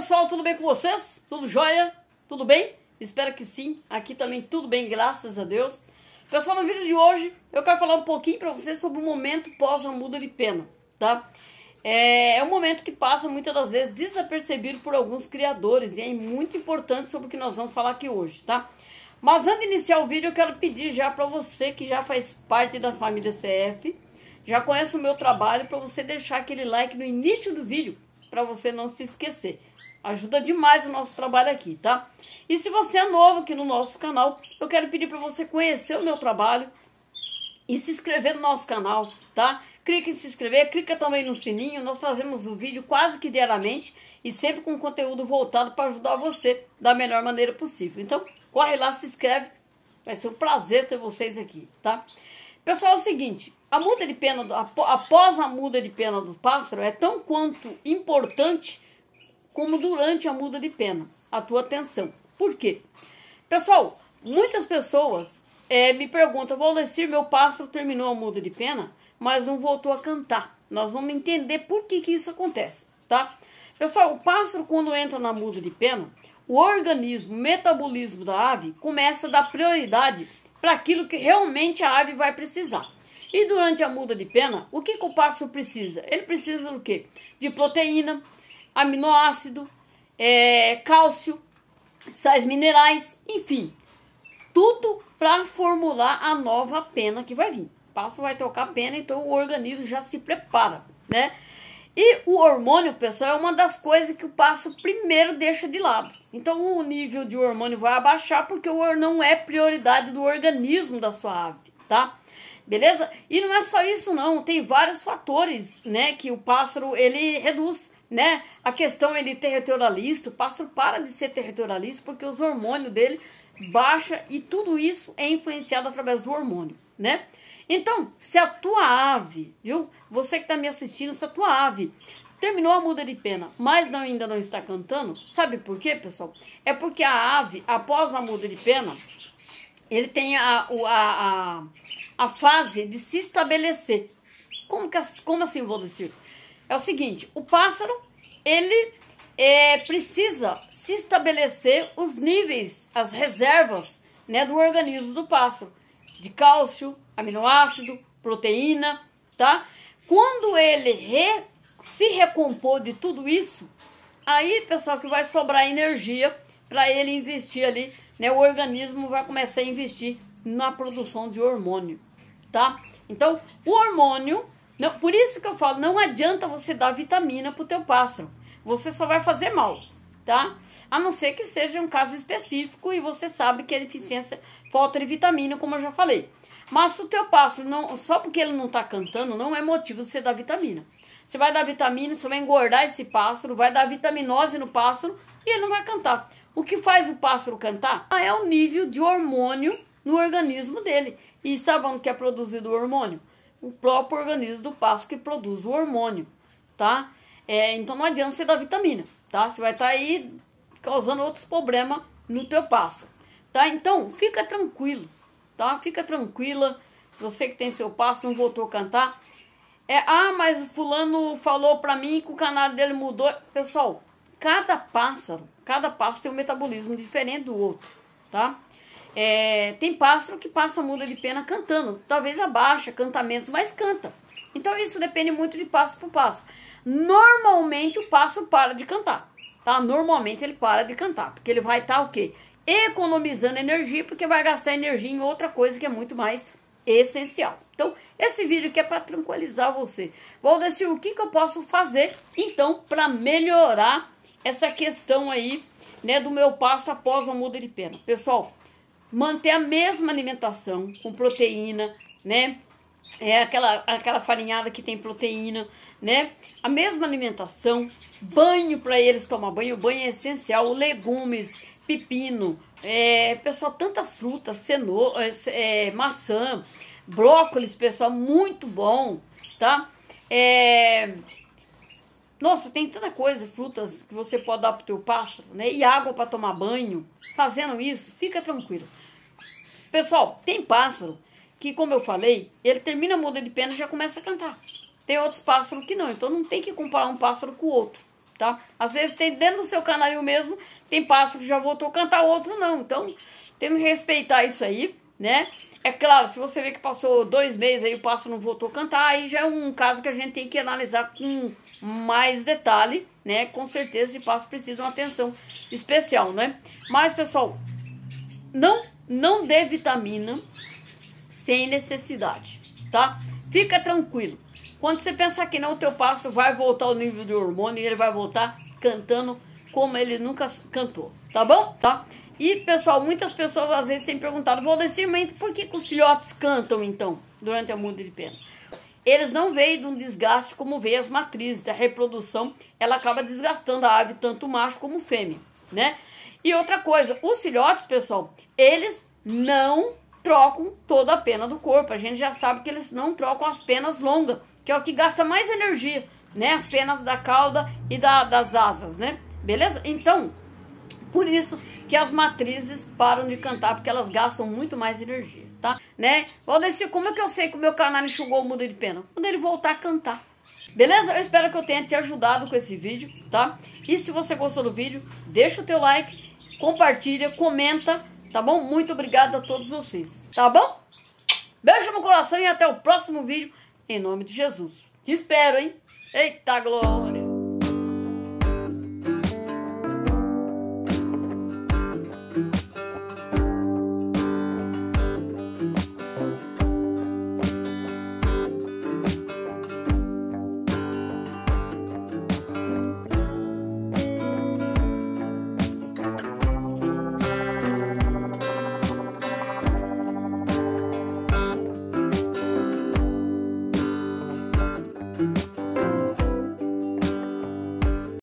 pessoal, tudo bem com vocês? Tudo jóia? Tudo bem? Espero que sim. Aqui também tudo bem, graças a Deus. Pessoal, no vídeo de hoje eu quero falar um pouquinho para vocês sobre o momento pós a muda de pena, tá? É, é um momento que passa muitas das vezes desapercebido por alguns criadores e é muito importante sobre o que nós vamos falar aqui hoje, tá? Mas antes de iniciar o vídeo, eu quero pedir já para você que já faz parte da família CF, já conhece o meu trabalho, para você deixar aquele like no início do vídeo, para você não se esquecer. Ajuda demais o nosso trabalho aqui, tá? E se você é novo aqui no nosso canal, eu quero pedir para você conhecer o meu trabalho e se inscrever no nosso canal, tá? Clique em se inscrever, clica também no sininho, nós trazemos o um vídeo quase que diariamente e sempre com conteúdo voltado para ajudar você da melhor maneira possível. Então, corre lá, se inscreve, vai ser um prazer ter vocês aqui, tá? Pessoal, é o seguinte, a muda de pena, após a muda de pena do pássaro, é tão quanto importante como durante a muda de pena, a tua atenção. Por quê? Pessoal, muitas pessoas é, me perguntam, Valdecir, meu pássaro terminou a muda de pena, mas não voltou a cantar. Nós vamos entender por que, que isso acontece, tá? Pessoal, o pássaro quando entra na muda de pena, o organismo, o metabolismo da ave começa a dar prioridade para aquilo que realmente a ave vai precisar. E durante a muda de pena, o que, que o pássaro precisa? Ele precisa do quê? De proteína, aminoácido, é, cálcio, sais minerais, enfim, tudo para formular a nova pena que vai vir. O pássaro vai trocar a pena, então o organismo já se prepara, né? E o hormônio, pessoal, é uma das coisas que o pássaro primeiro deixa de lado. Então o nível de hormônio vai abaixar porque não é prioridade do organismo da sua ave, tá? Beleza? E não é só isso não, tem vários fatores, né, que o pássaro ele reduz né? A questão ele é territorialista, o pássaro para de ser territorialista porque os hormônios dele baixa e tudo isso é influenciado através do hormônio, né? Então, se a tua ave, viu? Você que está me assistindo, se a tua ave terminou a muda de pena, mas não, ainda não está cantando, sabe por quê, pessoal? É porque a ave, após a muda de pena, ele tem a, a, a, a fase de se estabelecer. Como, que, como assim, vou dizer? é o seguinte: o pássaro ele é, precisa se estabelecer os níveis, as reservas né, do organismo do pássaro, de cálcio, aminoácido, proteína, tá? Quando ele re, se recompor de tudo isso, aí, pessoal, que vai sobrar energia para ele investir ali, né? O organismo vai começar a investir na produção de hormônio, tá? Então, o hormônio não, por isso que eu falo, não adianta você dar vitamina pro teu pássaro. Você só vai fazer mal, tá? A não ser que seja um caso específico e você sabe que é deficiência, falta de vitamina, como eu já falei. Mas se o teu pássaro não, só porque ele não tá cantando, não é motivo de você dar vitamina. Você vai dar vitamina, você vai engordar esse pássaro, vai dar vitaminose no pássaro e ele não vai cantar. O que faz o pássaro cantar ah, é o nível de hormônio no organismo dele. E sabe onde que é produzido o hormônio? o próprio organismo do passo que produz o hormônio, tá? É, então não adianta você dar vitamina, tá? Você vai estar tá aí causando outros problemas no teu passo, tá? Então fica tranquilo, tá? Fica tranquila, você que tem seu passo, não voltou a cantar. É, ah, mas o fulano falou pra mim que o canal dele mudou. Pessoal, cada pássaro, cada pássaro tem um metabolismo diferente do outro, tá? É, tem pássaro que passa muda de pena cantando, talvez abaixa cantamentos, mas canta. Então isso depende muito de passo por passo. Normalmente o passo para de cantar, tá? Normalmente ele para de cantar, porque ele vai estar tá, o quê? Economizando energia, porque vai gastar energia em outra coisa que é muito mais essencial. Então, esse vídeo aqui é para tranquilizar você. Vou decidir o que, que eu posso fazer, então, para melhorar essa questão aí, né, do meu passo após a muda de pena. Pessoal, manter a mesma alimentação com proteína, né? É aquela, aquela farinhada que tem proteína, né? A mesma alimentação, banho para eles tomar banho, o banho é essencial, legumes, pepino, é, pessoal, tantas frutas, cenoura, é, é, maçã, brócolis, pessoal, muito bom, tá? É, nossa, tem tanta coisa, frutas que você pode dar pro teu pássaro, né? E água para tomar banho. Fazendo isso, fica tranquilo. Pessoal, tem pássaro que, como eu falei, ele termina a muda de pena e já começa a cantar. Tem outros pássaros que não, então não tem que comparar um pássaro com o outro, tá? Às vezes tem dentro do seu canário mesmo, tem pássaro que já voltou a cantar, outro não. Então, tem que respeitar isso aí, né? É claro, se você vê que passou dois meses aí o pássaro não voltou a cantar, aí já é um caso que a gente tem que analisar com mais detalhe, né? Com certeza esse pássaro precisa de uma atenção especial, né? Mas, pessoal, não não dê vitamina sem necessidade, tá? Fica tranquilo. Quando você pensar que não, o teu passo vai voltar ao nível de hormônio e ele vai voltar cantando como ele nunca cantou, tá bom? Tá? E, pessoal, muitas pessoas às vezes têm perguntado, Valdecir, mas por que, que os filhotes cantam, então, durante a muda de pena? Eles não veem de um desgaste como veem as matrizes, da reprodução, ela acaba desgastando a ave, tanto macho como fêmea, né? E outra coisa, os filhotes, pessoal, eles não trocam toda a pena do corpo. A gente já sabe que eles não trocam as penas longas, que é o que gasta mais energia, né? As penas da cauda e da, das asas, né? Beleza? Então, por isso que as matrizes param de cantar, porque elas gastam muito mais energia, tá? Né? Valdeci, como é que eu sei que o meu canário enxugou o mudo de pena? Quando ele voltar a cantar. Beleza? Eu espero que eu tenha te ajudado com esse vídeo, tá? E se você gostou do vídeo, deixa o teu like compartilha, comenta, tá bom? Muito obrigado a todos vocês, tá bom? Beijo no coração e até o próximo vídeo, em nome de Jesus. Te espero, hein? Eita glória!